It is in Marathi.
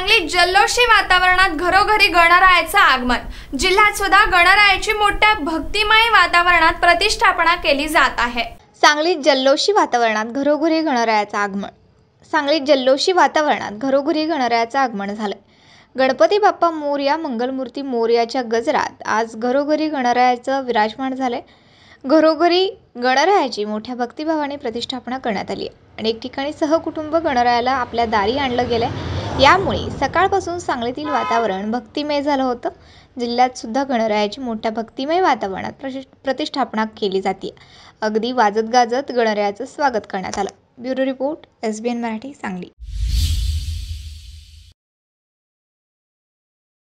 सांगली जल्लोषी वातावरणात घरोघरी गणरायाचं आगमन जिल्ह्यात सुद्धा गणरायाची मोठ्या भक्तिमय वातावरणात प्रतिष्ठापना केली जात आहे सांगली जल्लोषी वातावरणात घरोघरी गणरायाचं आगमन सांगलीत जल्लोषी वातावरणात घरोघरी गणरायाचं आगमन झालं गणपती बाप्पा मोर्या मंगलमूर्ती मोर्याच्या गजरात आज घरोघरी गणरायाचं विराजमान झालंय घरोघरी गणरायाची मोठ्या भक्तिभावाने प्रतिष्ठापना करण्यात आली आहे अनेक ठिकाणी सहकुटुंब गणरायाला आपल्या दारी आणलं गेलं आहे यामुळे सकाळपासून सांगलीतील वातावरण भक्तिमय झालं होतं जिल्ह्यात सुद्धा गणरायाची मोठ्या भक्तिमय वातावरणात प्रशि प्रतिष्ठापना केली जाते अगदी वाजत गाजत गणरायाचं स्वागत करण्यात आलं bureau report S B N Marathi Sangli